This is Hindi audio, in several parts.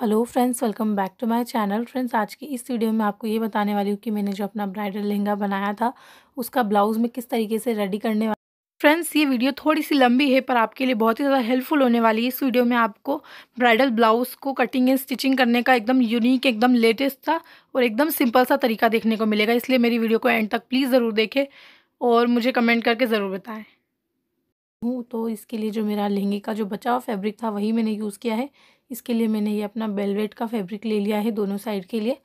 hello friends welcome back to my channel friends आज की इस वीडियो में आपको ये बताने वाली हूँ कि मैंने जो अपना ब्राइडल लहंगा बनाया था उसका ब्लाउज़ में किस तरीके से रेडी करने वाला फ्रेंड्स ये वीडियो थोड़ी सी लंबी है पर आपके लिए बहुत ही ज़्यादा हेल्पफुल होने वाली है इस वीडियो में आपको ब्राइडल ब्लाउज़ को कटिंग एंड स्टिचिंग करने का एकदम यूनिक एकदम लेटेस्ट सा और एकदम सिंपल सा तरीका देखने को मिलेगा इसलिए मेरी वीडियो को एंड तक प्लीज़ ज़रूर देखें और मुझे कमेंट करके ज़रूर बताएँ हूँ तो इसके लिए जो मेरा लहंगे का जो बचा हुआ फैब्रिक था वही मैंने यूज़ किया है इसके लिए मैंने ये अपना बेलवेट का फैब्रिक ले लिया है दोनों साइड के लिए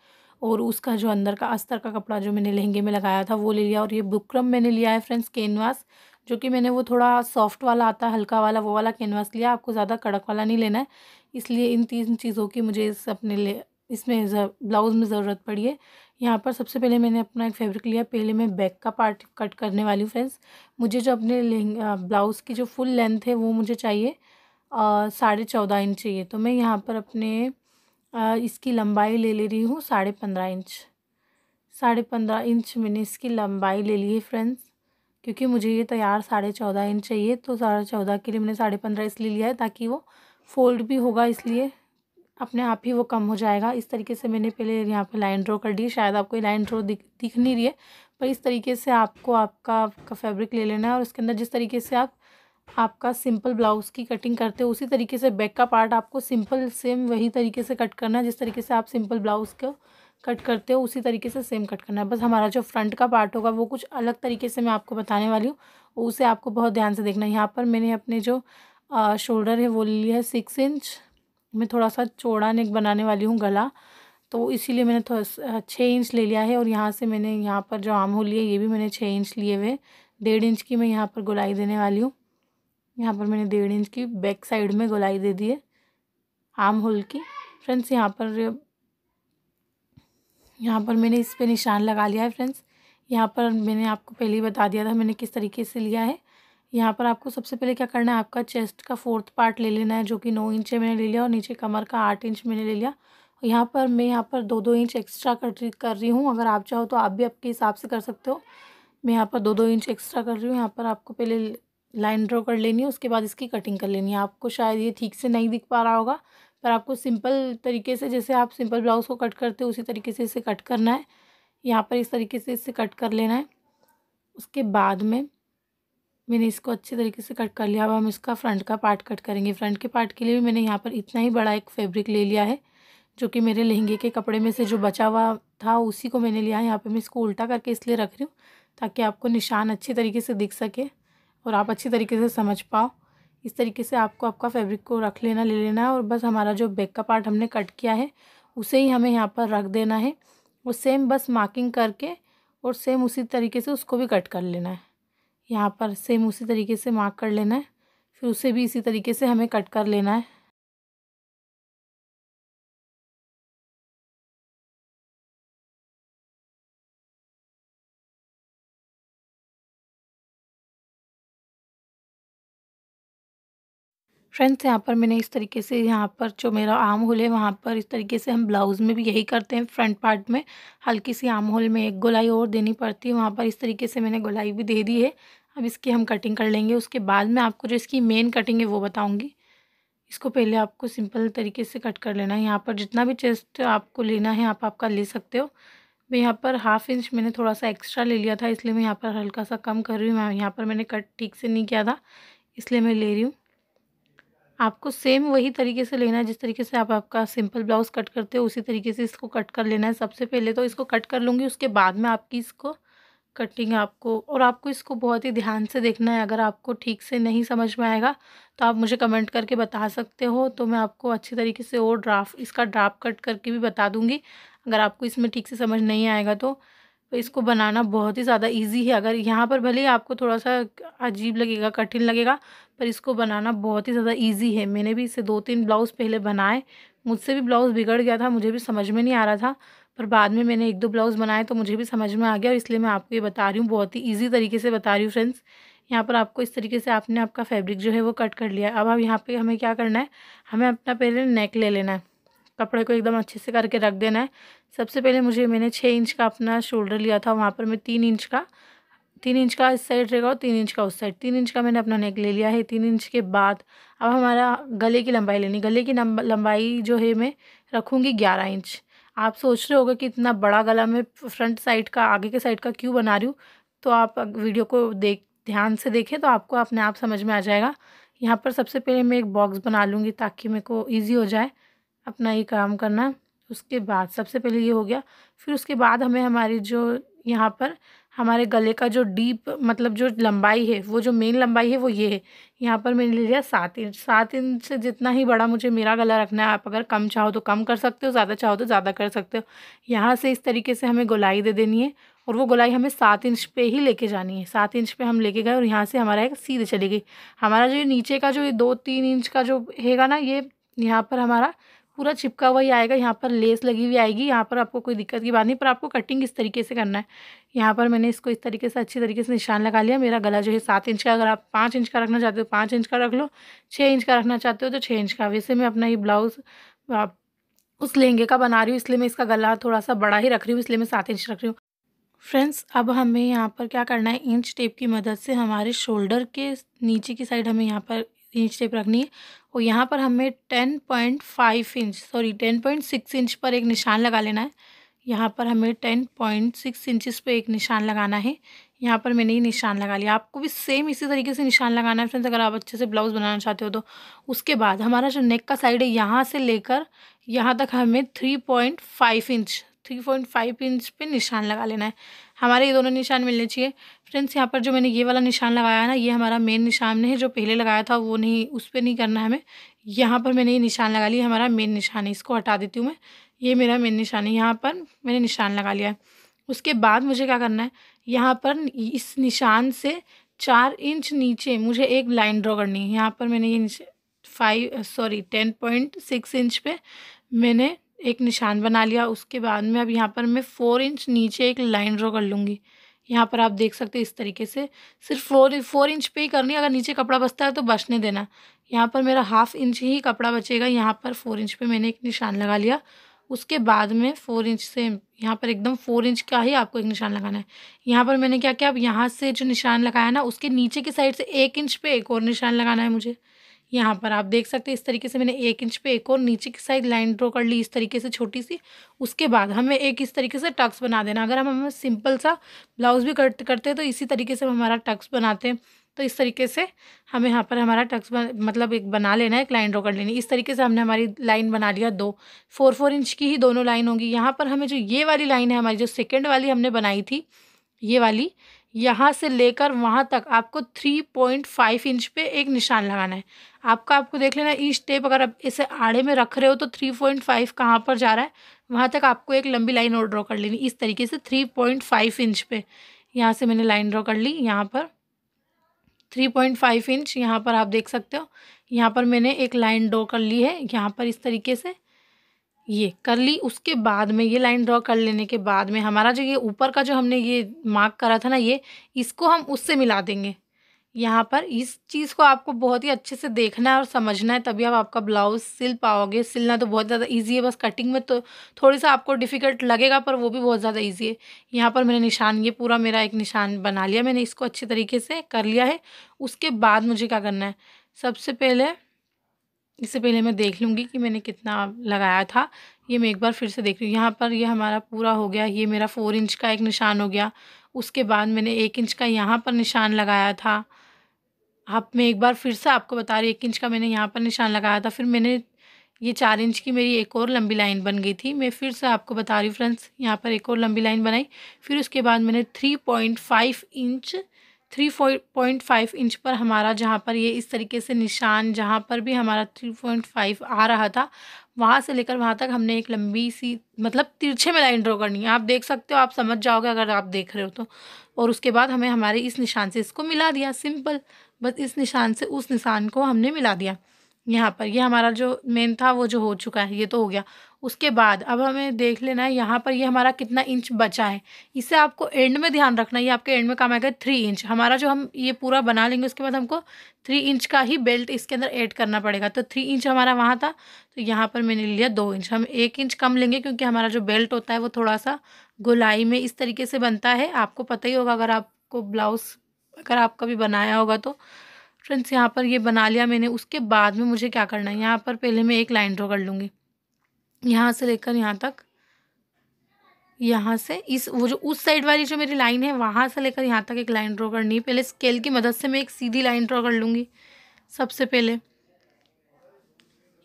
और उसका जो अंदर का अस्तर का कपड़ा जो मैंने लहंगे में लगाया था वो ले लिया और ये बुकरम मैंने लिया है फ्रेंड्स कैनवास जो कि मैंने वो थोड़ा सॉफ्ट वाला आता है हल्का वाला वो वाला कैनवास लिया आपको ज़्यादा कड़क वाला नहीं लेना है इसलिए इन तीन चीज़ों की मुझे इस अपने ले इसमें ब्लाउज़ में ज़रूरत पड़ी है यहाँ पर सबसे पहले मैंने अपना एक फैब्रिक लिया पहले मैं बैक का पार्ट कट करने वाली हूँ फ्रेंड्स मुझे जो अपने ब्लाउज़ की जो फुल लेंथ है वो मुझे चाहिए साढ़े चौदह इंच चाहिए तो मैं यहाँ पर अपने इसकी लंबाई ले ले रही हूँ साढ़े पंद्रह इंच साढ़े पंद्रह इंच मैंने इसकी लंबाई ले ली है फ्रेंड्स क्योंकि मुझे ये तैयार साढ़े चौदह इंच चाहिए तो साढ़े चौदह के लिए मैंने साढ़े पंद्रह इसलिए लिया है ताकि वो फोल्ड भी होगा इसलिए अपने आप ही वो कम हो जाएगा इस तरीके से मैंने पहले यहाँ पे लाइन ड्रॉ कर दी शायद आपको लाइन ड्रॉ दिख दिख नहीं रही है पर इस तरीके से आपको आपका आपका फैब्रिक ले लेना है और उसके अंदर जिस तरीके से आप आपका सिंपल ब्लाउज़ की कटिंग करते हो उसी तरीके से बैक का पार्ट आपको सिंपल सेम वही तरीके से कट करना है जिस तरीके से आप सिंपल ब्लाउज़ को कट करते हो उसी तरीके से सेम कट करना है बस हमारा जो फ्रंट का पार्ट होगा वो कुछ अलग तरीके से मैं आपको बताने वाली हूँ उसे आपको बहुत ध्यान से देखना है यहाँ पर मैंने अपने जो शोल्डर है वो ले लिया है सिक्स इंच मैं थोड़ा सा चौड़ा नेक बनाने वाली हूँ गला तो इसीलिए मैंने थोड़ा छः इंच ले लिया है और यहाँ से मैंने यहाँ पर जो आम हो है ये भी मैंने छः इंच लिए हुए डेढ़ इंच की मैं यहाँ पर गुलाई देने वाली हूँ यहाँ पर मैंने डेढ़ इंच की बैक साइड में गोलाई दे दी है आम होल की फ्रेंड्स यहाँ पर यहाँ पर मैंने इस पे निशान लगा लिया है फ्रेंड्स यहाँ पर मैंने आपको पहले ही बता दिया था मैंने किस तरीके से लिया है यहाँ पर आपको सबसे पहले क्या करना है आपका चेस्ट का फोर्थ पार्ट ले लेना है जो कि नौ इंच मैंने ले लिया और नीचे कमर का आठ इंच मैंने ले लिया यहाँ पर मैं यहाँ पर दो दो इंच एक्स्ट्रा कर रही कर रही हूँ अगर आप चाहो तो आप भी आपके हिसाब से कर सकते हो मैं यहाँ पर दो दो इंच एक्स्ट्रा कर रही हूँ यहाँ पर आपको पहले लाइन ड्रॉ कर लेनी है उसके बाद इसकी कटिंग कर लेनी है आपको शायद ये ठीक से नहीं दिख पा रहा होगा पर आपको सिंपल तरीके से जैसे आप सिंपल ब्लाउज़ को कट करते हो उसी तरीके से इसे कट करना है यहाँ पर इस तरीके से इसे कट कर लेना है उसके बाद में मैंने इसको अच्छे तरीके से कट कर लिया अब हम इसका फ्रंट का पार्ट कट करेंगे फ्रंट के पार्ट के लिए भी मैंने यहाँ पर इतना ही बड़ा एक फैब्रिक ले लिया है जो कि मेरे लहंगे के कपड़े में से जो बचा हुआ था उसी को मैंने लिया है यहाँ पर मैं इसको उल्टा करके इसलिए रख रही हूँ ताकि आपको निशान अच्छे तरीके से दिख सके और आप अच्छी तरीके से समझ पाओ इस तरीके से आपको आपका फैब्रिक को रख लेना ले लेना है और बस हमारा जो बैक का पार्ट हमने कट किया है उसे ही हमें यहाँ पर रख देना है और सेम बस मार्किंग करके और सेम उसी तरीके से उसको भी कट कर लेना है यहाँ पर सेम उसी तरीके से मार्क कर लेना है फिर उसे भी इसी तरीके से हमें कट कर लेना है फ्रेंड्स यहाँ पर मैंने इस तरीके से यहाँ पर जो मेरा आर्म होल है वहाँ पर इस तरीके से हम ब्लाउज़ में भी यही करते हैं फ्रंट पार्ट में हल्की सी आर्म होल में एक गोलाई और देनी पड़ती है वहाँ पर इस तरीके से मैंने गोलाई भी दे दी है अब इसकी हम कटिंग कर लेंगे उसके बाद में आपको जो इसकी मेन कटिंग है वो बताऊँगी इसको पहले आपको सिंपल तरीके से कट कर लेना है यहाँ पर जितना भी चेस्ट आपको लेना है आप आपका ले सकते हो मैं यहाँ पर हाफ इंच मैंने थोड़ा सा एक्स्ट्रा ले लिया था इसलिए मैं यहाँ पर हल्का सा कम कर रही हूँ यहाँ पर मैंने कट ठीक से नहीं किया था इसलिए मैं ले रही हूँ आपको सेम वही तरीके से लेना है जिस तरीके से आप आपका सिंपल ब्लाउज कट करते हो उसी तरीके से इसको कट कर लेना है सबसे पहले तो इसको कट कर लूँगी उसके बाद में आपकी इसको कटिंग आपको और आपको इसको बहुत ही ध्यान से देखना है अगर आपको ठीक से नहीं समझ में आएगा तो आप मुझे कमेंट करके बता सकते हो तो मैं आपको अच्छी तरीके से और ड्राफ्ट इसका ड्राफ्ट कट करके भी बता दूँगी अगर आपको इसमें ठीक से समझ नहीं आएगा तो तो इसको बनाना बहुत ही ज़्यादा इजी है अगर यहाँ पर भले ही आपको थोड़ा सा अजीब लगेगा कठिन लगेगा पर इसको बनाना बहुत ही ज़्यादा इजी है मैंने भी इसे दो तीन ब्लाउज़ पहले बनाए मुझसे भी ब्लाउज़ बिगड़ गया था मुझे भी समझ में नहीं आ रहा था पर बाद में मैंने एक दो ब्लाउज़ बनाए तो मुझे भी समझ में आ गया और इसलिए मैं आपको ये बता रही हूँ बहुत ही ईजी तरीके से बता रही हूँ फ्रेंड्स यहाँ पर आपको इस तरीके से आपने आपका फैब्रिक जो है वो कट कर लिया अब अब यहाँ पर हमें क्या करना है हमें अपना पहले नेक ले लेना है कपड़े को एकदम अच्छे से करके रख देना है सबसे पहले मुझे मैंने छः इंच का अपना शोल्डर लिया था वहाँ पर मैं तीन इंच का तीन इंच का इस साइड रहेगा और तीन इंच का उस साइड तीन इंच का मैंने अपना नेक ले लिया है तीन इंच के बाद अब हमारा गले की लंबाई लेनी गले की लंबाई जो है मैं रखूँगी ग्यारह इंच आप सोच रहे होगे कि इतना बड़ा गला मैं फ्रंट साइड का आगे के साइड का क्यों बना रही हूँ तो आप वीडियो को देख ध्यान से देखें तो आपको अपने आप समझ में आ जाएगा यहाँ पर सबसे पहले मैं एक बॉक्स बना लूँगी ताकि मेरे को ईजी हो जाए अपना ये काम करना उसके बाद सबसे पहले ये हो गया फिर उसके बाद हमें हमारी जो यहाँ पर हमारे गले का जो डीप मतलब जो लंबाई है वो जो मेन लंबाई है वो ये है यहाँ पर मैंने ले लिया सात इंच सात इंच से जितना ही बड़ा मुझे मेरा गला रखना है आप अगर कम चाहो तो कम कर सकते हो ज़्यादा चाहो तो ज़्यादा कर सकते हो यहाँ से इस तरीके से हमें गुलाई दे देनी है और वो गुलाई हमें सात इंच पे ही लेके जानी है सात इंच पे हम लेके गए और यहाँ से हमारा एक सीधे चली गई हमारा जो ये नीचे का जो ये दो तीन इंच का जो हैगा ना ये यहाँ पर हमारा पूरा चिपका हुआ ही आएगा यहाँ पर लेस लगी हुई आएगी यहाँ पर आपको कोई दिक्कत की बात नहीं पर आपको कटिंग इस तरीके से करना है यहाँ पर मैंने इसको इस तरीके से अच्छी तरीके से निशान लगा लिया मेरा गला जो है सात इंच का अगर आप पाँच इंच का रखना चाहते हो तो पाँच इंच का रख लो छः इंच का रखना चाहते हो तो छः इंच का वैसे मैं अपना ये ब्लाउज़ उस लहंगे का बना रही हूँ इसलिए मैं इसका गला थोड़ा सा बड़ा ही रख रही हूँ इसलिए मैं सात इंच रख रही हूँ फ्रेंड्स अब हमें यहाँ पर क्या करना है इंच टेप की मदद से हमारे शोल्डर के नीचे की साइड हमें यहाँ पर इंच टेप रखनी है और यहाँ पर हमें ten point five inch sorry ten point six inch पर एक निशान लगा लेना है यहाँ पर हमें टेन पॉइंट सिक्स इंचज़ पर एक निशान लगाना है यहाँ पर मैंने ये निशान लगा लिया आपको भी सेम इसी तरीके से निशान लगाना है फ्रेंड्स अगर आप अच्छे से ब्लाउज़ बनाना चाहते हो तो उसके बाद हमारा जो नेक का साइड है यहाँ से लेकर यहाँ तक हमें three point five inch three point five inch पे निशान लगा लेना है हमारे ये दोनों निशान मिलने चाहिए फ्रेंड्स यहाँ पर जो मैंने ये वाला निशान लगाया ना ये हमारा मेन निशान है जो पहले लगाया था वो नहीं उस पर नहीं करना है हमें यहाँ पर मैंने ये निशान लगा लिया हमारा मेन निशान है इसको हटा देती हूँ मैं ये मेरा मेन निशान है यहाँ पर मैंने निशान लगा लिया है उसके बाद मुझे क्या करना है यहाँ पर इस निशान से चार इंच नीचे मुझे एक लाइन ड्रॉ करनी है यहाँ पर मैंने ये five sorry ten point six inch पे मैंने एक निशान बना लिया उसके बाद में अब यहाँ पर मैं फ़ोर इंच नीचे एक लाइन ड्रॉ कर लूँगी यहाँ पर आप देख सकते हैं इस तरीके से सिर्फ फोर फोर इंच पे ही करनी है अगर नीचे कपड़ा बचता है तो बचने देना यहाँ पर मेरा हाफ इंच ही कपड़ा बचेगा यहाँ पर फोर इंच पे मैंने एक निशान लगा लिया उसके बाद में फोर इंच से यहाँ पर एकदम फोर इंच का ही आपको एक निशान लगाना है यहाँ पर मैंने क्या किया अब यहाँ से जो निशान लगाया ना उसके नीचे की साइड से एक इंच पे एक और निशान लगाना है मुझे यहाँ पर आप देख सकते हैं इस तरीके से मैंने एक इंच पे एक और नीचे की साइड लाइन ड्रॉ कर ली इस तरीके से छोटी सी उसके बाद हमें एक इस तरीके से टक्स बना देना अगर हम हमें सिंपल सा ब्लाउज भी कट करते हैं तो इसी तरीके से हम हमारा टक्स बनाते हैं तो इस तरीके से हमें यहाँ पर हमारा टक्स मतलब एक बना लेना है एक लाइन ड्रॉ कर लेनी इस तरीके से हमने हमारी लाइन बना लिया दो फोर फोर इंच की ही दोनों लाइन होंगी यहाँ पर हमें जो ये वाली लाइन है हमारी जो सेकेंड वाली हमने बनाई थी ये वाली यहाँ से लेकर वहाँ तक आपको थ्री पॉइंट फाइव इंच पे एक निशान लगाना है आपका आपको देख लेना इंच टेप अगर आप इसे आड़े में रख रहे हो तो थ्री पॉइंट फाइव कहाँ पर जा रहा है वहाँ तक आपको एक लंबी लाइन और ड्रॉ कर लेनी इस तरीके से थ्री पॉइंट फाइव इंच पे यहाँ से मैंने लाइन ड्रॉ कर ली यहाँ पर थ्री पॉइंट फाइव इंच यहाँ पर आप देख सकते हो यहाँ पर मैंने एक लाइन ड्रॉ कर ली है यहाँ पर इस तरीके से ये कर ली उसके बाद में ये लाइन ड्रॉ कर लेने के बाद में हमारा जो ये ऊपर का जो हमने ये मार्क करा था ना ये इसको हम उससे मिला देंगे यहाँ पर इस चीज़ को आपको बहुत ही अच्छे से देखना है और समझना है तभी आप आपका ब्लाउज सिल पाओगे सिलना तो बहुत ज़्यादा इजी है बस कटिंग में तो थोड़ी सा आपको डिफ़िकल्ट लगेगा पर वो भी बहुत ज़्यादा इजी है यहाँ पर मैंने निशान ये पूरा मेरा एक निशान बना लिया मैंने इसको अच्छे तरीके से कर लिया है उसके बाद मुझे क्या करना है सबसे पहले इससे पहले मैं देख लूँगी कि मैंने कितना लगाया था ये मैं एक बार फिर से देख रही हूँ यहाँ पर ये हमारा पूरा हो गया ये मेरा फ़ोर इंच का एक निशान हो गया उसके बाद मैंने एक इंच का यहाँ पर निशान लगाया था आप मैं एक बार फिर से आपको बता रही एक इंच का मैंने यहाँ पर निशान लगाया था फिर मैंने ये चार इंच की मेरी एक और लंबी लाइन बन गई थी मैं फिर से आपको बता रही हूँ फ्रेंड्स यहाँ पर एक और लंबी लाइन बनाई फिर उसके बाद मैंने three point five inch three point five inch पर हमारा जहाँ पर ये इस तरीके से निशान जहाँ पर भी हमारा थ्री पॉइंट फाइव आ रहा था वहाँ से लेकर वहाँ तक हमने एक लंबी सी मतलब तिरछे में लाइन ड्रॉ करनी है आप देख सकते हो आप समझ जाओगे अगर आप देख रहे हो तो और उसके बाद हमें हमारे इस निशान से इसको मिला दिया सिंपल बस इस निशान से उस निशान को हमने मिला दिया यहाँ पर ये यह हमारा जो मेन था वो जो हो चुका है ये तो हो गया उसके बाद अब हमें देख लेना है यहाँ पर ये यह हमारा कितना इंच बचा है इसे आपको एंड में ध्यान रखना है ये आपके एंड में काम आएगा थ्री इंच हमारा जो हम ये पूरा बना लेंगे उसके बाद हमको थ्री इंच का ही बेल्ट इसके अंदर ऐड करना पड़ेगा तो थ्री इंच हमारा वहाँ था तो यहाँ पर मैंने लिया दो इंच हम एक इंच कम लेंगे क्योंकि हमारा जो बेल्ट होता है वो थोड़ा सा गुलाई में इस तरीके से बनता है आपको पता ही होगा अगर आपको ब्लाउज़ अगर आपका भी बनाया होगा तो फ्रेंड्स यहाँ पर ये बना लिया मैंने उसके बाद में मुझे क्या करना है यहाँ पर पहले मैं एक लाइन ड्रॉ कर लूँगी यहाँ से लेकर यहाँ तक यहाँ से इस वो जो उस साइड वाली जो मेरी लाइन है वहाँ से लेकर यहाँ तक एक लाइन ड्रॉ करनी है पहले स्केल की मदद से मैं एक सीधी लाइन ड्रॉ कर लूँगी सबसे पहले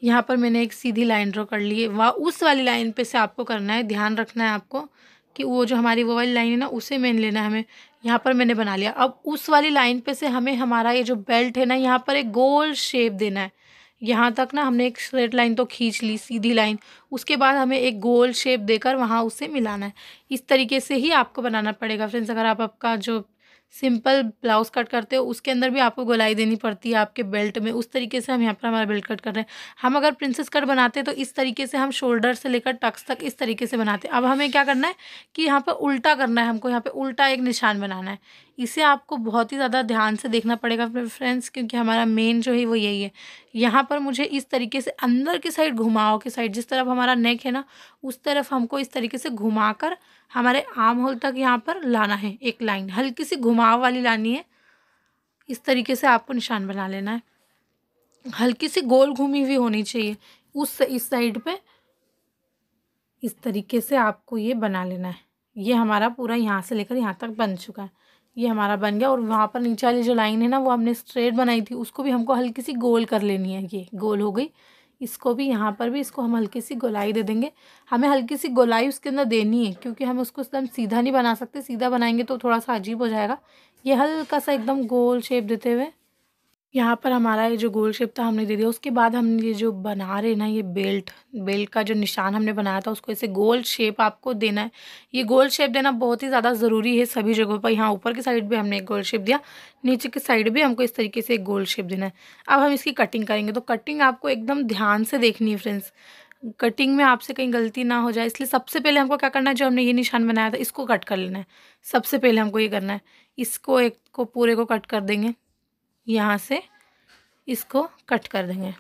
यहाँ पर मैंने एक सीधी लाइन ड्रॉ कर ली है वह उस वाली लाइन पे से आपको करना है ध्यान रखना है आपको कि वो जो हमारी वो वाली लाइन है ना उसे मेन लेना है हमें यहाँ पर मैंने बना लिया अब उस वाली लाइन पे से हमें हमारा ये जो बेल्ट है ना यहाँ पर एक गोल शेप देना है यहाँ तक ना हमने एक स्ट्रेट लाइन तो खींच ली सीधी लाइन उसके बाद हमें एक गोल शेप देकर वहाँ उसे मिलाना है इस तरीके से ही आपको बनाना पड़ेगा फ्रेंड्स अगर आप आपका जो सिंपल ब्लाउज कट करते हो उसके अंदर भी आपको गोलाई देनी पड़ती है आपके बेल्ट में उस तरीके से हम यहाँ पर हमारा बेल्ट कट कर रहे हैं हम अगर प्रिंसेस कट बनाते हैं तो इस तरीके से हम शोल्डर से लेकर टक्स तक इस तरीके से बनाते हैं अब हमें क्या करना है कि यहाँ पर उल्टा करना है हमको यहाँ पर उल्टा एक निशान बनाना है इसे आपको बहुत ही ज़्यादा ध्यान से देखना पड़ेगा फ्रेंड्स क्योंकि हमारा मेन जो है वो यही है यहाँ पर मुझे इस तरीके से अंदर की साइड घुमाओ की साइड जिस तरफ हमारा नेक है ना उस तरफ हमको इस तरीके से घुमा कर हमारे आर्म होल तक यहाँ पर लाना है एक लाइन हल्की सी घुमाव वाली लानी है इस तरीके से आपको निशान बना लेना है हल्की सी गोल घूमी हुई होनी चाहिए उस इस साइड पे इस तरीके से आपको ये बना लेना है ये हमारा पूरा यहाँ से लेकर यहाँ तक बन चुका है ये हमारा बन गया और वहाँ पर नीचे वाली जो लाइन है ना वो हमने स्ट्रेट बनाई थी उसको भी हमको हल्की सी गोल कर लेनी है ये गोल हो गई इसको भी यहाँ पर भी इसको हम हल्की सी गोलाई दे देंगे हमें हल्की सी गोलाई उसके अंदर देनी है क्योंकि हम उसको एकदम सीधा नहीं बना सकते सीधा बनाएंगे तो थोड़ा सा अजीब हो जाएगा ये हल्का सा एकदम गोल शेप देते हुए यहाँ पर हमारा ये जो गोल शेप था हमने दे दिया उसके बाद हम ये जो बना रहे ना ये बेल्ट बेल्ट का जो निशान हमने बनाया था उसको ऐसे गोल शेप आपको देना है ये गोल शेप देना बहुत ही ज़्यादा ज़रूरी है सभी जगहों पर यहाँ ऊपर की साइड भी हमने एक गोल शेप दिया नीचे की साइड भी हमको इस तरीके से एक गोल शेप देना है अब हम इसकी कटिंग करेंगे तो कटिंग आपको एकदम ध्यान से देखनी है फ्रेंड्स कटिंग में आपसे कहीं गलती ना हो जाए इसलिए सबसे पहले हमको क्या करना है जो हमने ये निशान बनाया था इसको कट कर लेना है सबसे पहले हमको ये करना है इसको एक को पूरे को कट कर देंगे यहाँ से इसको कट कर देंगे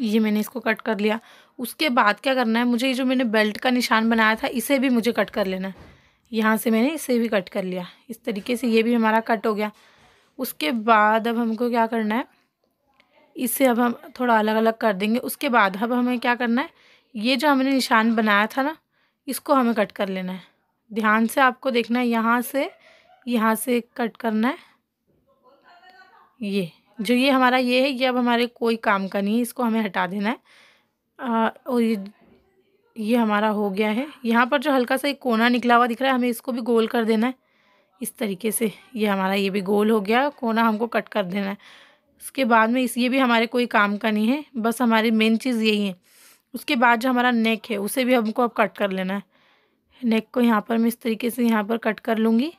ये मैंने इसको कट कर लिया उसके बाद क्या करना है मुझे ये जो मैंने बेल्ट का निशान बनाया था इसे भी मुझे कट कर लेना है यहाँ से मैंने इसे भी कट कर लिया इस तरीके से ये भी हमारा कट हो गया उसके बाद अब हमको क्या करना है इसे अब हम थोड़ा अलग अलग कर देंगे उसके बाद अब हमें क्या करना है ये जो हमने निशान बनाया था ना इसको हमें कट कर लेना है ध्यान से आपको देखना है यहाँ से यहाँ से कट करना है ये जो ये हमारा ये है ये अब हमारे कोई काम का नहीं है इसको हमें हटा देना है आ, और ये ये हमारा हो गया है यहाँ पर जो हल्का सा एक कोना निकला हुआ दिख रहा है हमें इसको भी गोल कर देना है इस तरीके से ये हमारा ये भी गोल हो गया कोना हमको कट कर देना है उसके बाद में इस ये भी हमारे कोई काम का नहीं है बस हमारी मेन चीज़ यही है उसके बाद जो हमारा नेक है उसे भी हमको अब कट कर लेना है नेक को यहाँ पर मैं इस तरीके से यहाँ पर कट कर लूँगी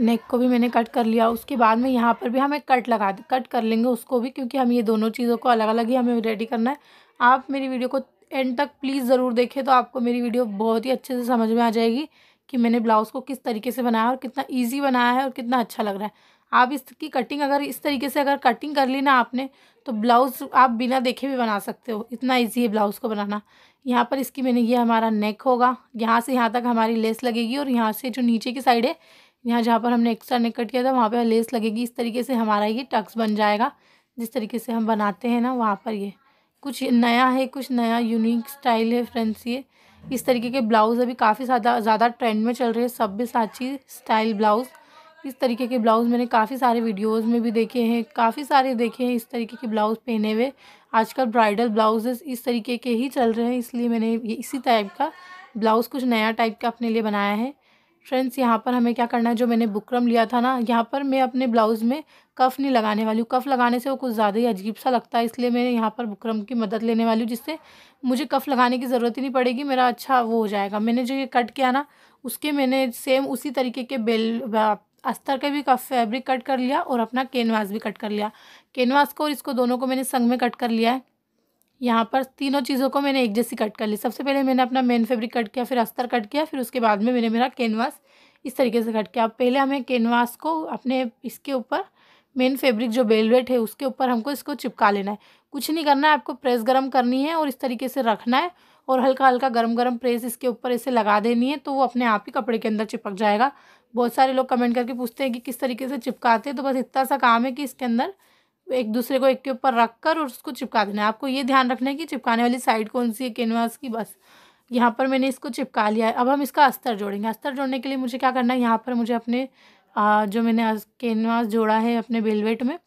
नेक को भी मैंने कट कर लिया उसके बाद में यहाँ पर भी हमें कट लगा कट कर लेंगे उसको भी क्योंकि हम ये दोनों चीज़ों को अलग अलग ही हमें रेडी करना है आप मेरी वीडियो को एंड तक प्लीज़ ज़रूर देखें तो आपको मेरी वीडियो बहुत ही अच्छे से समझ में आ जाएगी कि मैंने ब्लाउज़ को किस तरीके से बनाया और कितना ईजी बनाया है और कितना अच्छा लग रहा है आप इसकी कटिंग अगर इस तरीके से अगर कटिंग कर ली ना आपने तो ब्लाउज़ आप बिना देखे भी बना सकते हो इतना ईजी है ब्लाउज़ को बनाना यहाँ पर इसकी मैंने ये हमारा नेक होगा यहाँ से यहाँ तक हमारी लेस लगेगी और यहाँ से जो नीचे की साइड है यहाँ जहाँ पर हमने एक्स्ट्रा निकट किया था वहाँ पर लेस लगेगी इस तरीके से हमारा ये टक्स बन जाएगा जिस तरीके से हम बनाते हैं ना वहाँ पर ये कुछ नया है कुछ नया यूनिक स्टाइल है फ्रेंड्स ये इस तरीके के ब्लाउज़ अभी काफ़ी ज़्यादा ज़्यादा ट्रेंड में चल रहे हैं सब भी साची स्टाइल ब्लाउज़ इस तरीके के ब्लाउज़ मैंने काफ़ी सारे वीडियोस में भी देखे हैं काफ़ी सारे देखे हैं इस तरीके के ब्लाउज़ पहने हुए आजकल ब्राइडल ब्लाउजेस इस तरीके के ही चल रहे हैं इसलिए मैंने इसी टाइप का ब्लाउज़ कुछ नया टाइप का अपने लिए बनाया है फ्रेंड्स यहाँ पर हमें क्या करना है जो मैंने बुकरम लिया था ना यहाँ पर मैं अपने ब्लाउज़ में कफ़ नहीं लगाने वाली हूँ कफ़ लगाने से वो कुछ ज़्यादा ही अजीब सा लगता है इसलिए मैं यहाँ पर बुकरम की मदद लेने वाली हूँ जिससे मुझे कफ़ लगाने की ज़रूरत ही नहीं पड़ेगी मेरा अच्छा वो हो जाएगा मैंने जो ये कट किया ना उसके मैंने सेम उसी तरीके के बेल अस्तर का भी कफ फैब्रिक कट कर लिया और अपना कैनवास भी कट कर लिया कैनवास को और इसको दोनों को मैंने संग में कट कर लिया है यहाँ पर तीनों चीज़ों को मैंने एक जैसी कट कर ली सबसे पहले मैंने अपना मेन फैब्रिक कट किया फिर अस्तर कट किया फिर उसके बाद में मैंने मेरा कैनवास इस तरीके से कट किया अब पहले हमें कैनवास को अपने इसके ऊपर मेन फैब्रिक जो बेलवेट है उसके ऊपर हमको इसको चिपका लेना है कुछ नहीं करना है आपको प्रेस गर्म करनी है और इस तरीके से रखना है और हल्का हल्का गर्म गर्म प्रेस इसके ऊपर इसे लगा देनी है तो वो अपने आप ही कपड़े के अंदर चिपक जाएगा बहुत सारे लोग कमेंट करके पूछते हैं कि किस तरीके से चिपकाते हैं तो बस इतना सा काम है कि इसके अंदर एक दूसरे को एक के ऊपर रख कर और उसको चिपका देना है आपको ये ध्यान रखना है कि चिपकाने वाली साइड कौन सी है कैनवास की बस यहाँ पर मैंने इसको चिपका लिया है अब हम इसका अस्तर जोड़ेंगे अस्तर जोड़ने के लिए मुझे क्या करना है यहाँ पर मुझे अपने जो मैंने कैनवास जोड़ा है अपने बेलवेट में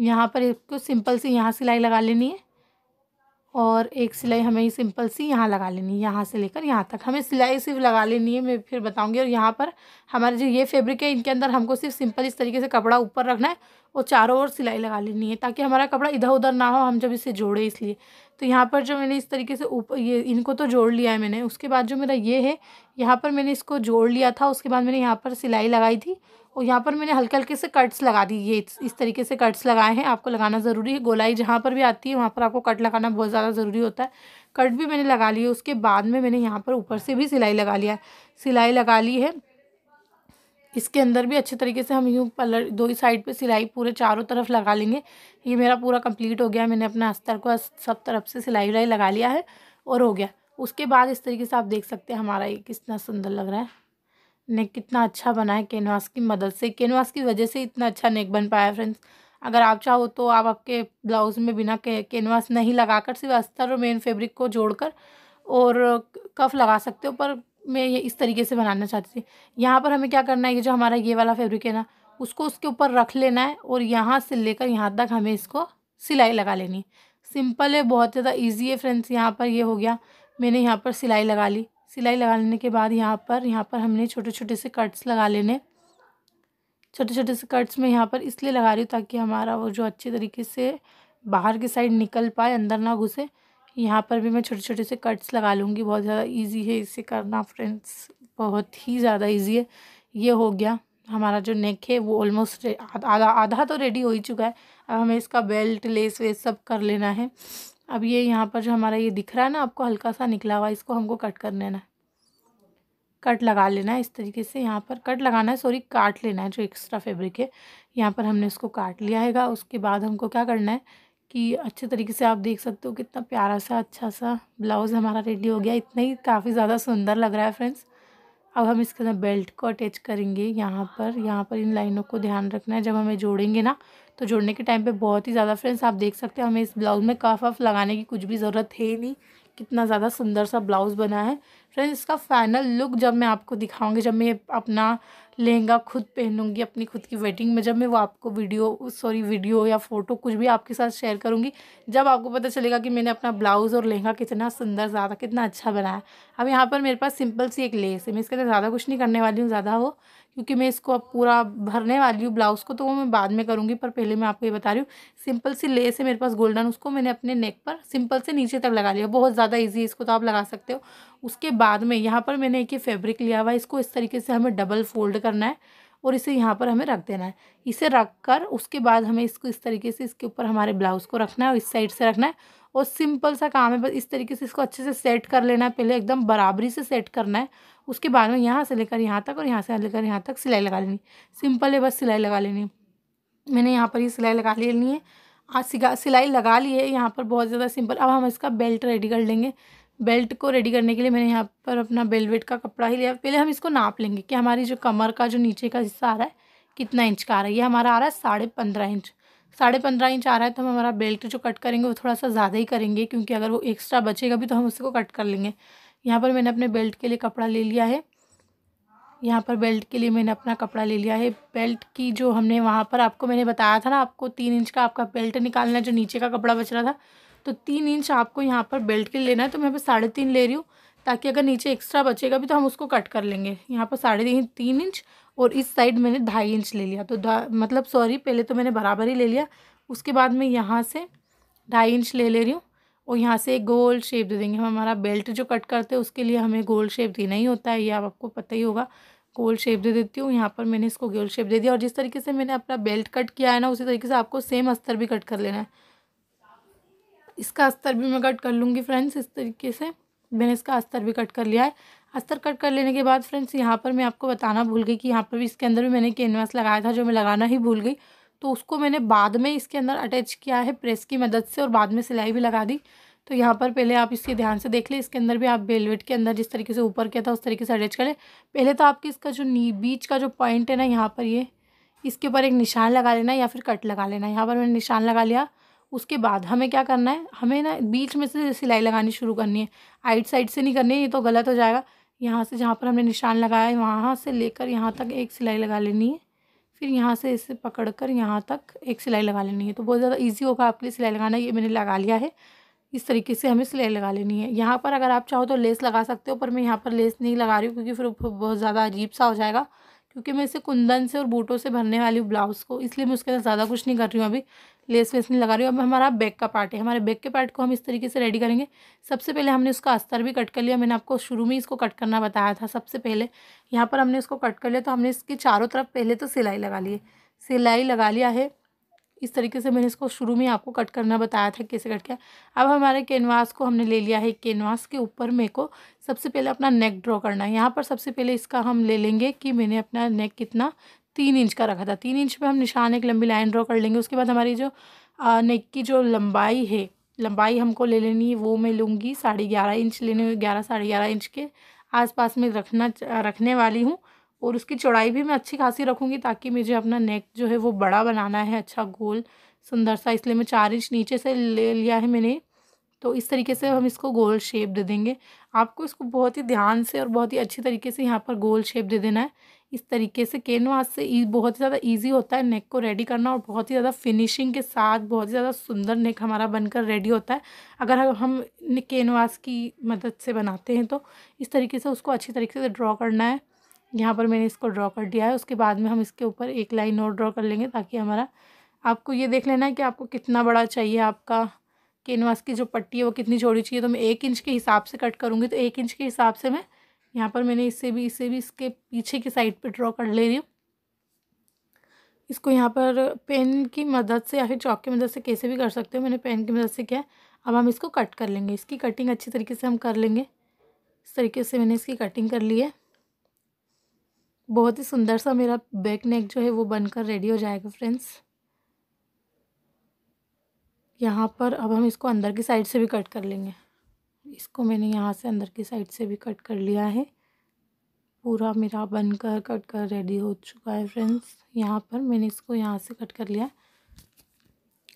यहाँ पर इसको सिंपल सी यहाँ सिलाई लगा लेनी है और एक सिलाई हमें सिंपल सी यहाँ लगा लेनी है यहाँ से लेकर यहाँ तक हमें सिलाई सिर्फ लगा लेनी है मैं फिर बताऊँगी और यहाँ पर हमारे जो ये फैब्रिक है इनके अंदर हमको सिर्फ सिंपल इस तरीके से कपड़ा ऊपर रखना है और चारों ओर सिलाई लगा लेनी है ताकि हमारा कपड़ा इधर उधर ना हो हम जब इसे जोड़े इसलिए तो यहाँ पर जो मैंने इस तरीके से ऊपर ये इनको तो जोड़ लिया है मैंने उसके बाद जो मेरा ये है यहाँ पर मैंने इसको जोड़ लिया था उसके बाद मैंने यहाँ पर सिलाई लगाई थी और यहाँ पर मैंने हल्के हल्के से कट्स लगा दी ये इस तरीके से कट्स लगाए हैं आपको लगाना ज़रूरी है गोलाई जहाँ पर भी आती है वहाँ पर आपको कट लगाना बहुत ज़्यादा ज़रूरी होता है कट भी मैंने लगा लिया उसके बाद में मैंने यहाँ पर ऊपर से भी सिलाई लगा लिया सिलाई लगा ली है इसके अंदर भी अच्छे तरीके से हम यूँ पलर दो ही साइड पे सिलाई पूरे चारों तरफ लगा लेंगे ये मेरा पूरा कंप्लीट हो गया मैंने अपने अस्तर को सब तरफ से सिलाई उलाई लगा लिया है और हो गया उसके बाद इस तरीके से आप देख सकते हैं हमारा ये कितना सुंदर लग रहा है नेक कितना अच्छा बना है कैनवास की मदद से कैनवास की वजह से इतना अच्छा नेक बन पाया फ्रेंड्स अगर आप चाहो तो आप आपके ब्लाउज़ में बिना कैनवास नहीं लगाकर सिर्फ अस्तर और मेन फेब्रिक को जोड़कर और कफ लगा सकते हो पर मैं ये इस तरीके से बनाना चाहती थी यहाँ पर हमें क्या करना है ये जो हमारा ये वाला फेब्रिक है ना उसको उसके ऊपर रख लेना है और यहाँ से लेकर यहाँ तक हमें इसको सिलाई लगा लेनी है सिंपल है बहुत ज़्यादा ईज़ी है फ्रेंड्स यहाँ पर ये हो गया मैंने यहाँ पर सिलाई लगा ली सिलाई लगा लेने के बाद यहाँ पर यहाँ पर हमने छोटे छोटे से कट्स लगा लेने छोटे छोटे से कट्स में यहाँ पर इसलिए लगा रही हूँ ताकि हमारा वो जो अच्छे तरीके से बाहर की साइड निकल पाए अंदर ना घुसे यहाँ पर भी मैं छोटे छोटे से कट्स लगा लूँगी बहुत ज़्यादा इजी है इसे करना फ्रेंड्स बहुत ही ज़्यादा इजी है ये हो गया हमारा जो नेक है वो ऑलमोस्ट आधा आधा तो रेडी हो ही चुका है अब हमें इसका बेल्ट लेस वेस सब कर लेना है अब ये यहाँ पर जो हमारा ये दिख रहा है ना आपको हल्का सा निकला हुआ इसको हमको कट कर लेना है कट लगा लेना है इस तरीके से यहाँ पर कट लगाना है सॉरी काट लेना है जो एक्स्ट्रा फेब्रिक है यहाँ पर हमने इसको काट लिया हैगा उसके बाद हमको क्या करना है कि अच्छे तरीके से आप देख सकते हो कितना प्यारा सा अच्छा सा ब्लाउज़ हमारा रेडी हो गया इतना ही काफ़ी ज़्यादा सुंदर लग रहा है फ्रेंड्स अब हम इसके अंदर बेल्ट को अटैच करेंगे यहाँ पर यहाँ पर इन लाइनों को ध्यान रखना है जब हमें जोड़ेंगे ना तो जोड़ने के टाइम पे बहुत ही ज़्यादा फ्रेंड्स आप देख सकते हैं हमें इस ब्लाउज़ में कफ अफ लगाने की कुछ भी ज़रूरत है ही नहीं कितना ज़्यादा सुंदर सा ब्लाउज़ बना है फ्रेंड्स इसका फाइनल लुक जब मैं आपको दिखाऊँगी जब मैं अपना लहंगा खुद पहनूंगी अपनी खुद की वेडिंग में जब मैं वो आपको वीडियो सॉरी वीडियो या फ़ोटो कुछ भी आपके साथ शेयर करूँगी जब आपको पता चलेगा कि मैंने अपना ब्लाउज़ और लहंगा कितना सुंदर ज़्यादा कितना अच्छा बनाया अब यहाँ पर मेरे पास सिंपल सी एक लेस है मैं इसके अंदर ज़्यादा कुछ नहीं करने वाली हूँ ज़्यादा वो क्योंकि मैं इसको अब पूरा भरने वाली हूँ ब्लाउज़ को तो वो मैं बाद में करूँगी पर पहले मैं आपको ये बता रही हूँ सिंपल सी लेस है मेरे पास गोल्डन उसको मैंने अपने नेक पर सिंपल से नीचे तक लगा लिया बहुत ज़्यादा ईजी है इसको तो आप लगा सकते हो उसके बाद में यहाँ पर मैंने एक ये फेब्रिक लिया हुआ है इसको इस तरीके से हमें डबल फोल्ड करना है और इसे यहाँ पर हमें रख देना है इसे रख कर उसके बाद हमें इसको इस तरीके से इसके ऊपर हमारे ब्लाउज़ को रखना है और इस साइड से रखना है और सिंपल सा काम है बस इस तरीके से इसको अच्छे से सेट कर लेना है पहले एकदम बराबरी से सेट करना है उसके बाद में यहाँ से लेकर यहाँ तक और यहाँ से लेकर यहाँ तक सिलाई लगा लेनी सिंपल है बस सिलाई लगा लेनी मैंने यहाँ पर ये सिलाई लगा लेनी है आज सिलाई लगा ली है यहाँ पर बहुत ज़्यादा सिंपल अब हम इसका बेल्ट रेडी कर लेंगे बेल्ट को रेडी करने के लिए मैंने यहाँ पर अपना बेलवेट का कपड़ा ही लिया पहले हम इसको नाप लेंगे कि हमारी जो कमर का जो नीचे का हिस्सा आ रहा है कितना इंच का आ रहा है ये हमारा आ रहा है साढ़े पंद्रह इंच साढ़े पंद्रह इंच आ रहा है तो हम हमारा बेल्ट जो कट करेंगे वो थोड़ा सा ज़्यादा ही करेंगे क्योंकि अगर वो एक्स्ट्रा बचेगा भी तो हम उसको कट कर लेंगे यहाँ पर मैंने अपने बेल्ट के लिए कपड़ा ले लिया है यहाँ पर बेल्ट के लिए मैंने अपना कपड़ा ले लिया है बेल्ट की जो हमने वहाँ पर आपको मैंने बताया था ना आपको तीन इंच का आपका बेल्ट निकालना जो नीचे का कपड़ा बच रहा था तो तीन इंच आपको यहाँ पर बेल्ट के लेना है तो मैं पर साढ़े तीन ले रही हूँ ताकि अगर नीचे एक्स्ट्रा बचेगा भी तो हम उसको कट कर लेंगे यहाँ पर साढ़े तीन इंच और इस साइड मैंने ढाई इंच ले लिया तो मतलब सॉरी पहले तो मैंने बराबर ही ले लिया उसके बाद मैं यहाँ से ढाई इंच ले ले रही हूँ और यहाँ से एक गोल शेप दे देंगे हम हमारा बेल्ट जो कट करते हैं उसके लिए हमें गोल शेप देना ही होता है ये आप आपको पता ही होगा गोल शेप दे देती हूँ यहाँ पर मैंने इसको गोल शेप दे दिया और जिस तरीके से मैंने अपना बेल्ट कट किया है ना उसी तरीके से आपको सेम अस्तर भी कट कर लेना है इसका अस्तर भी मैं कट कर लूँगी फ्रेंड्स इस तरीके से मैंने इसका अस्तर भी कट कर लिया है अस्तर कट कर लेने के बाद फ्रेंड्स यहाँ पर मैं आपको बताना भूल गई कि यहाँ पर भी इसके अंदर भी मैंने कैनवास लगाया था जो मैं लगाना ही भूल गई तो उसको मैंने बाद में इसके अंदर अटैच किया है प्रेस की मदद से और बाद में सिलाई भी लगा दी तो यहाँ पर पहले आप इसके ध्यान से देख लें इसके अंदर भी आप बेलवेट के अंदर जिस तरीके से ऊपर किया था उस तरीके से अटैच करें पहले तो आपके इसका जो नी बीच का जो पॉइंट है ना यहाँ पर ये इसके ऊपर एक निशान लगा लेना या फिर कट लगा लेना यहाँ पर मैंने निशान लगा लिया उसके बाद हमें क्या करना है हमें ना बीच में से सिलाई लगानी शुरू करनी है आइट साइड से नहीं करनी है ये तो गलत हो जाएगा यहाँ से जहाँ पर हमने निशान लगाया है वहाँ से लेकर यहाँ तक एक सिलाई लगा लेनी है फिर यहाँ से इसे पकड़ कर यहाँ तक एक सिलाई लगा लेनी है तो बहुत ज़्यादा ईजी होगा आपके लिए सिलाई लगाना ये मैंने लगा लिया है इस तरीके से हमें सिलाई लगा लेनी है यहाँ पर अगर आप चाहो तो लेस लगा सकते हो पर मैं यहाँ पर लेस नहीं लगा रही हूँ क्योंकि फिर बहुत ज़्यादा अजीब सा हो जाएगा क्योंकि मैं इसे कुंदन से और बूटों से भरने वाली हूँ ब्लाउज़ को इसलिए मैं उसके अंदर ज़्यादा कुछ नहीं कर रही हूँ अभी लेस वेस नहीं लगा रही हूँ अब हमारा बैक का पार्ट है हमारे बैक के पार्ट को हम इस तरीके से रेडी करेंगे सबसे पहले हमने उसका अस्तर भी कट कर लिया मैंने आपको शुरू में इसको कट करना बताया था सबसे पहले यहाँ पर हमने इसको कट कर लिया तो हमने इसके चारों तरफ पहले तो सिलाई लगा ली सिलाई लगा लिया है इस तरीके से मैंने इसको शुरू में आपको कट करना बताया था कैसे कट किया अब हमारे कैनवास को हमने ले लिया है कैनवास के ऊपर मेरे को सबसे पहले अपना नेक ड्रॉ करना है यहाँ पर सबसे पहले इसका हम ले लेंगे कि मैंने अपना नेक कितना तीन इंच का रखा था तीन इंच पर हम निशान एक लंबी लाइन ड्रॉ कर लेंगे उसके बाद हमारी जो नेक की जो लंबाई है लंबाई हमको ले लेनी है वो मैं लूँगी साढ़े ग्यारह इंच लेने ग्यारह साढ़े ग्यारह इंच के आसपास में रखना रखने वाली हूँ और उसकी चौड़ाई भी मैं अच्छी खासी रखूँगी ताकि मुझे अपना नेक जो है वो बड़ा बनाना है अच्छा गोल सुंदर सा इसलिए मैं चार इंच नीचे से ले लिया है मैंने तो इस तरीके से हम इसको गोल शेप दे देंगे आपको इसको बहुत ही ध्यान से और बहुत ही अच्छी तरीके से यहाँ पर गोल शेप दे देना है इस तरीके से कैनवास से बहुत ही ज़्यादा इजी होता है नेक को रेडी करना और बहुत ही ज़्यादा फिनिशिंग के साथ बहुत ही ज़्यादा सुंदर नेक हमारा बनकर रेडी होता है अगर हम कैनवास की मदद से बनाते हैं तो इस तरीके से उसको अच्छी तरीके से ड्रॉ करना है यहाँ पर मैंने इसको ड्रॉ कर दिया है उसके बाद में हम इसके ऊपर एक लाइन और ड्रॉ कर लेंगे ताकि हमारा आपको ये देख लेना है कि आपको कितना बड़ा चाहिए आपका कैनवास की जो पट्टी है वो कितनी छोटी चाहिए तो मैं एक इंच के हिसाब से कट करूँगी तो एक इंच के हिसाब से मैं यहाँ पर मैंने इसे भी इसे भी इसके पीछे की साइड पर ड्रॉ कर ले रही हूँ इसको यहाँ पर पेन की मदद से या फिर चौक की मदद से कैसे भी कर सकते हो मैंने पेन की मदद से किया अब हम इसको कट कर लेंगे इसकी कटिंग अच्छी तरीके से हम कर लेंगे इस तरीके से मैंने इसकी कटिंग कर ली है बहुत ही सुंदर सा मेरा बैक नेक जो है वो बनकर रेडी हो जाएगा फ्रेंड्स यहाँ पर अब हम इसको अंदर की साइड से भी कट कर लेंगे इसको मैंने यहाँ से अंदर की साइड से भी कट कर लिया है पूरा मेरा बनकर कट कर रेडी हो चुका है फ्रेंड्स यहाँ पर मैंने इसको यहाँ से कट कर लिया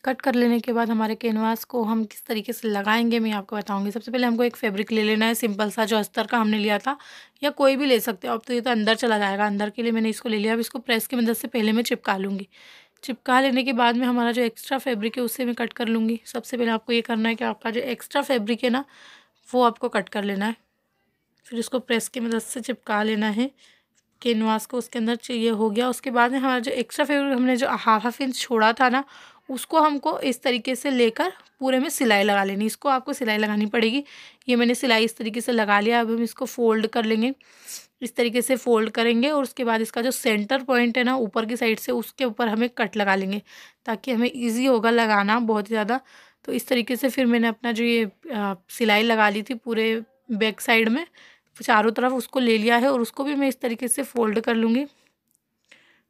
कट कर लेने के बाद हमारे कैनवास को हम किस तरीके से लगाएंगे मैं आपको बताऊंगी सबसे पहले हमको एक फैब्रिक ले लेना है सिंपल सा जो अस्तर का हमने लिया था या कोई भी ले सकते हो अब तो ये तो अंदर चला जाएगा अंदर के लिए मैंने इसको ले लिया अब इसको प्रेस की मदद से पहले मैं चिपका लूँगी चिपका लेने के बाद में हमारा जो एक्स्ट्रा फैब्रिक है उससे मैं कट कर लूँगी सबसे पहले आपको ये करना है कि आपका जो एक्स्ट्रा फैब्रिक है ना वो आपको कट कर लेना है फिर इसको प्रेस की मदद से चिपका लेना है कैनवास को उसके अंदर चाहिए हो गया उसके बाद में हमारा जो एक्स्ट्रा फैब्रिक हमने जो हाफ हाफ इंच छोड़ा था ना उसको हमको इस तरीके से लेकर पूरे में सिलाई लगा लेनी इसको आपको सिलाई लगानी पड़ेगी ये मैंने सिलाई इस तरीके से लगा लिया अब हम इसको फोल्ड कर लेंगे इस तरीके से फोल्ड करेंगे और उसके बाद इसका जो सेंटर पॉइंट है ना ऊपर की साइड से उसके ऊपर हमें कट लगा लेंगे ताकि हमें ईजी होगा लगाना बहुत ज़्यादा तो इस तरीके से फिर मैंने अपना जो ये सिलाई लगा ली थी पूरे बैक साइड में चारों तरफ उसको ले लिया है और उसको भी मैं इस तरीके से फोल्ड कर लूँगी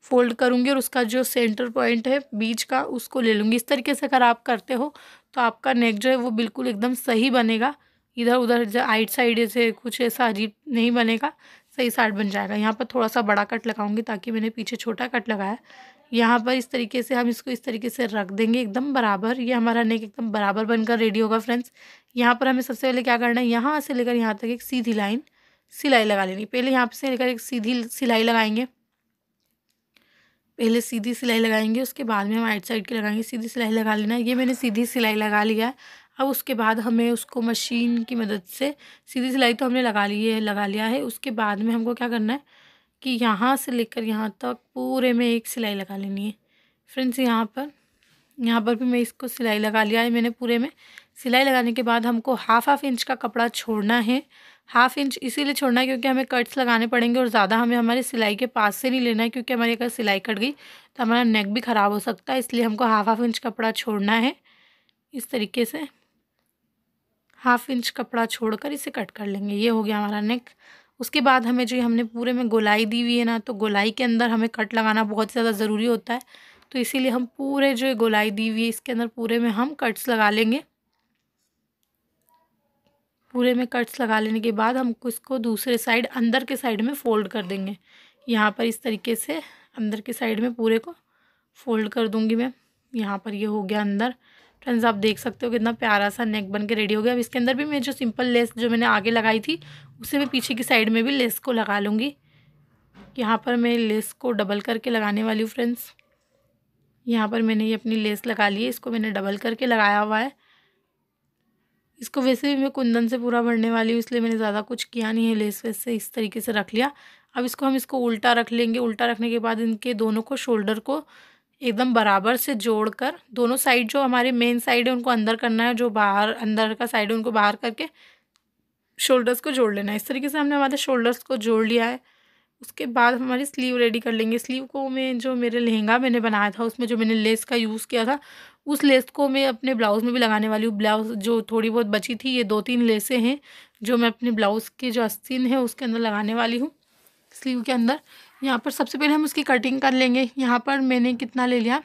फोल्ड करूँगी और उसका जो सेंटर पॉइंट है बीच का उसको ले लूँगी इस तरीके से अगर आप करते हो तो आपका नेक जो है वो बिल्कुल एकदम सही बनेगा इधर उधर आइट साइड से कुछ ऐसा अजीब नहीं बनेगा सही साइड बन जाएगा यहाँ पर थोड़ा सा बड़ा कट लगाऊंगी ताकि मैंने पीछे छोटा कट लगाया यहाँ पर इस तरीके से हम इसको इस तरीके से रख देंगे एकदम बराबर ये हमारा नेक एकदम बराबर बनकर रेडी होगा फ्रेंड्स यहाँ पर हमें सबसे पहले क्या करना है यहाँ से लेकर यहाँ तक एक सीधी लाइन सिलाई लगा लेनी पहले यहाँ से लेकर एक सीधी सिलाई लगाएंगे पहले सीधी सिलाई लगाएंगे उसके बाद में हम आइट साइड की लगाएंगे सीधी सिलाई लगा लेना ये मैंने सीधी सिलाई लगा लिया है अब उसके बाद हमें उसको मशीन की मदद से सीधी सिलाई तो हमने लगा ली है लगा लिया है उसके बाद में हमको क्या करना है कि यहाँ से लेकर यहाँ तक पूरे में एक सिलाई लगा लेनी है फ्रेंड्स यहाँ पर यहाँ पर भी मैं इसको सिलाई लगा लिया है मैंने पूरे में सिलाई लगाने के बाद हमको हाफ हाफ इंच का कपड़ा छोड़ना है हाफ इंच इसीलिए छोड़ना है क्योंकि हमें कट्स लगाने पड़ेंगे और ज़्यादा हमें हमारे सिलाई के पास से नहीं लेना है क्योंकि हमारी अगर सिलाई कट गई तो हमारा नेक भी ख़राब हो सकता है इसलिए हमको हाफ हाफ इंच कपड़ा छोड़ना है इस तरीके से हाफ इंच कपड़ा छोड़कर इसे कट कर लेंगे ये हो गया हमारा नेक उसके बाद हमें जो हमने पूरे में गोलाई दी हुई है ना तो गोलाई के अंदर हमें कट लगाना बहुत ज़्यादा ज़रूरी होता है तो इसीलिए हम पूरे जो गोलाई दी हुई है इसके अंदर पूरे में हम कट्स लगा लेंगे पूरे में कट्स लगा लेने के बाद हम इसको दूसरे साइड अंदर के साइड में फ़ोल्ड कर देंगे यहाँ पर इस तरीके से अंदर के साइड में पूरे को फ़ोल्ड कर दूँगी मैं यहाँ पर ये यह हो गया अंदर फ्रेंड्स आप देख सकते हो कितना प्यारा सा नेक बन के रेडी हो गया अब इसके अंदर भी मैं जो सिंपल लेस जो मैंने आगे लगाई थी उसे मैं पीछे की साइड में भी लेस को लगा लूँगी यहाँ पर मैं लेस को डबल करके लगाने वाली हूँ फ्रेंड्स यहाँ पर मैंने ये अपनी लेस लगा ली है इसको मैंने डबल करके लगाया हुआ है इसको वैसे भी मैं कुंदन से पूरा भरने वाली हूँ इसलिए मैंने ज़्यादा कुछ किया नहीं है लेस वेस से इस तरीके से रख लिया अब इसको हम इसको उल्टा रख लेंगे उल्टा रखने के बाद इनके दोनों को शोल्डर को एकदम बराबर से जोड़कर दोनों साइड जो हमारे मेन साइड है उनको अंदर करना है जो बाहर अंदर का साइड है उनको बाहर करके शोल्डर्स को जोड़ लेना है इस तरीके से हमने हमारे शोल्डर्स को जोड़ लिया है उसके बाद हमारी स्लीव रेडी कर लेंगे स्लीव को मैं जो मेरे लहंगा मैंने बनाया था उसमें जो मैंने लेस का यूज़ किया था उस लेस को मैं अपने ब्लाउज़ में भी लगाने वाली हूँ ब्लाउज़ जो थोड़ी बहुत बची थी ये दो तीन लेसें हैं जो मैं अपने ब्लाउज़ के जो अस्तिन है उसके अंदर लगाने वाली हूँ स्लीव के अंदर यहाँ पर सबसे पहले हम उसकी कटिंग कर लेंगे यहाँ पर मैंने कितना ले लिया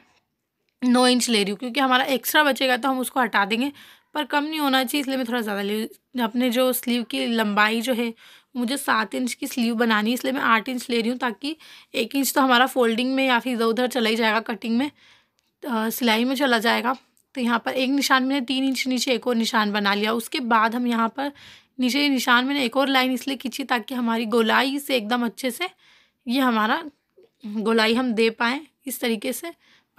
नौ इंच ले रही हूँ क्योंकि हमारा एक्स्ट्रा बचेगा तो हम उसको हटा देंगे पर कम नहीं होना चाहिए इसलिए मैं थोड़ा ज़्यादा ले अपने जो स्लीव की लंबाई जो है मुझे सात इंच की स्लीव बनानी है इसलिए मैं आठ इंच ले रही हूँ ताकि एक इंच तो हमारा फोल्डिंग में या फिर इधर उधर चला ही जाएगा कटिंग में सिलाई में चला जाएगा तो यहाँ पर एक निशान मैंने तीन इंच नीचे एक और निशान बना लिया उसके बाद हम यहाँ पर नीचे निशान मैंने एक और लाइन इसलिए खींची ताकि हमारी गोलाई से एकदम अच्छे से ये हमारा गोलाई हम दे पाएँ इस तरीके से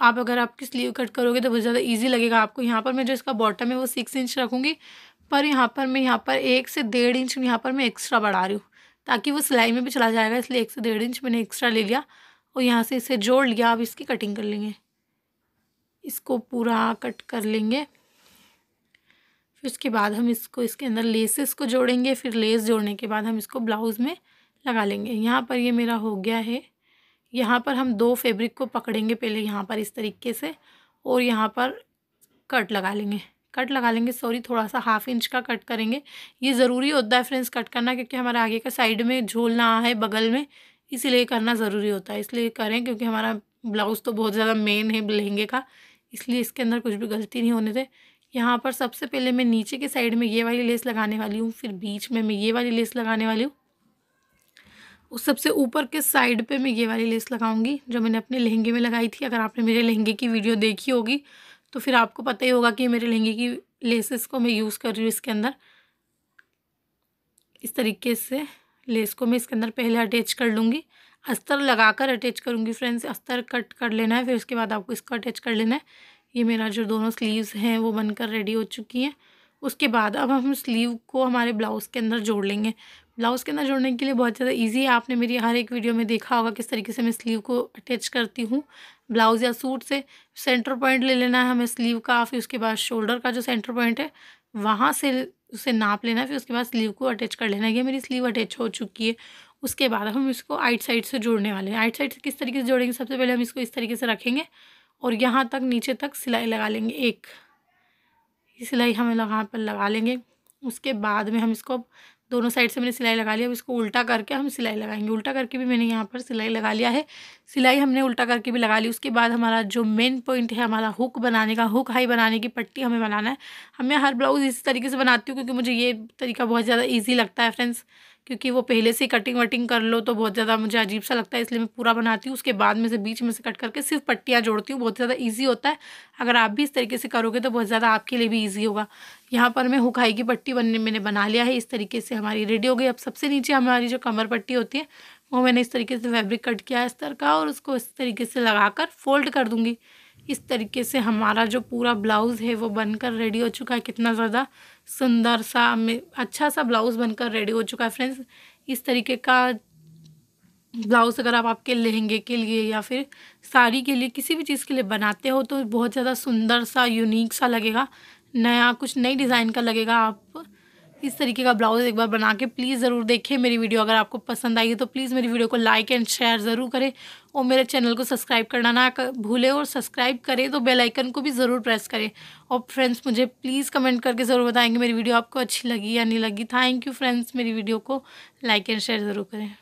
आप अगर आपकी स्लीव कट करोगे तो बहुत ज़्यादा इजी लगेगा आपको यहाँ पर मैं जो इसका बॉटम है वो सिक्स इंच रखूँगी पर यहाँ पर मैं यहाँ पर एक से डेढ़ इंच यहाँ पर मैं एक्स्ट्रा बढ़ा रही हूँ ताकि वो सिलाई में भी चला जाएगा इसलिए एक से डेढ़ इंच मैंने एक्स्ट्रा ले लिया और यहाँ से इसे जोड़ लिया अब इसकी कटिंग कर लेंगे इसको पूरा कट कर लेंगे फिर उसके बाद हम इसको इसके अंदर लेसेस को जोड़ेंगे फिर लेस जोड़ने के बाद हम इसको ब्लाउज़ में लगा लेंगे यहाँ पर ये यह मेरा हो गया है यहाँ पर हम दो फैब्रिक को पकड़ेंगे पहले यहाँ पर इस तरीके से और यहाँ पर कट लगा लेंगे कट लगा लेंगे सॉरी थोड़ा सा हाफ इंच का कट करेंगे ये ज़रूरी होता है फ्रेंड्स कट करना क्योंकि हमारे आगे का साइड में झोल ना है बगल में इसीलिए करना ज़रूरी होता है इसलिए करें क्योंकि हमारा ब्लाउज़ तो बहुत ज़्यादा मेन है लहंगे का इसलिए इसके अंदर कुछ भी गलती नहीं होने दें यहाँ पर सबसे पहले मैं नीचे के साइड में ये वाली लेस लगाने वाली हूँ फिर बीच में मैं ये वाली लेस लगाने वाली हूँ उस सबसे ऊपर के साइड पे मैं ये वाली लेस लगाऊंगी जो मैंने अपने लहंगे में लगाई थी अगर आपने मेरे लहंगे की वीडियो देखी होगी तो फिर आपको पता ही होगा कि मेरे लहंगे की लेसेस को मैं यूज़ कर रही हूँ इसके अंदर इस तरीके से लेस को मैं इसके अंदर पहले अटैच कर लूँगी अस्तर लगाकर अटैच करूँगी फ्रेंड्स अस्तर कट कर लेना है फिर उसके बाद आपको इसको अटैच कर लेना है ये मेरा जो दोनों स्लीव्स हैं वो बनकर रेडी हो चुकी हैं उसके बाद अब हम स्लीव को हमारे ब्लाउज़ के अंदर जोड़ लेंगे ब्लाउज़ के अंदर जोड़ने के लिए बहुत ज़्यादा इजी है आपने मेरी हर एक वीडियो में देखा होगा किस तरीके से मैं स्लीव को अटैच करती हूँ ब्लाउज़ या सूट से सेंटर पॉइंट ले लेना है हमें स्लीव का फिर उसके बाद शोल्डर का जो सेंटर पॉइंट है वहाँ से उसे नाप लेना है फिर उसके बाद स्लीव को अटैच कर लेना है ये मेरी स्लीव अटैच हो चुकी है उसके बाद हम इसको आइट साइड से जोड़ने वाले हैं आइट साइड से किस तरीके से जोड़ेंगे सबसे पहले हम इसको इस तरीके से रखेंगे और यहाँ तक नीचे तक सिलाई लगा लेंगे एक की सिलाई हम यहाँ पर लगा लेंगे उसके बाद में हम इसको दोनों साइड से मैंने सिलाई लगा लिया अब इसको उल्टा करके हम सिलाई लगाएंगे उल्टा करके भी मैंने यहाँ पर सिलाई लगा लिया है सिलाई हमने उल्टा करके भी लगा ली उसके बाद हमारा जो मेन पॉइंट है हमारा हुक बनाने का हुक हाई बनाने की पट्टी हमें बनाना है हमें हर ब्लाउज़ इसी तरीके से बनाती हूँ क्योंकि मुझे ये तरीका बहुत ज़्यादा ईजी लगता है फ्रेंड्स क्योंकि वो पहले से कटिंग वटिंग कर लो तो बहुत ज़्यादा मुझे अजीब सा लगता है इसलिए मैं पूरा बनाती हूँ उसके बाद में से बीच में से कट करके सिर्फ पट्टियाँ जोड़ती हूँ बहुत ज़्यादा ईजी होता है अगर आप भी इस तरीके से करोगे तो बहुत ज़्यादा आपके लिए भी ईजी होगा यहाँ पर मैं हुखाई की पट्टी बनने मैंने बना लिया है इस तरीके से हमारी रेडी हो गई अब सबसे नीचे हमारी जो कमर पट्टी होती है वो मैंने इस तरीके से फैब्रिक कट किया है इस तरह का और उसको इस तरीके से लगाकर फोल्ड कर दूँगी इस तरीके से हमारा जो पूरा ब्लाउज़ है वो बनकर रेडी हो चुका है कितना ज़्यादा सुंदर सा अच्छा सा ब्लाउज़ बनकर रेडी हो चुका है फ्रेंड्स इस तरीके का ब्लाउज़ अगर आप आपके लहंगे के लिए या फिर साड़ी के लिए किसी भी चीज़ के लिए बनाते हो तो बहुत ज़्यादा सुंदर सा यूनिक सा लगेगा नया कुछ नई डिज़ाइन का लगेगा आप इस तरीके का ब्लाउज़ एक बार बना के प्लीज़ ज़रूर देखें मेरी वीडियो अगर आपको पसंद आई तो प्लीज़ मेरी वीडियो को लाइक एंड शेयर ज़रूर करें और मेरे चैनल को सब्सक्राइब करना ना भूलें और सब्सक्राइब करें तो बेल आइकन को भी ज़रूर प्रेस करें और फ्रेंड्स मुझे प्लीज़ कमेंट करके ज़रूर बताएंगे मेरी वीडियो आपको अच्छी लगी या नहीं लगी थैंक यू फ्रेंड्स मेरी वीडियो को लाइक एंड शेयर ज़रूर करें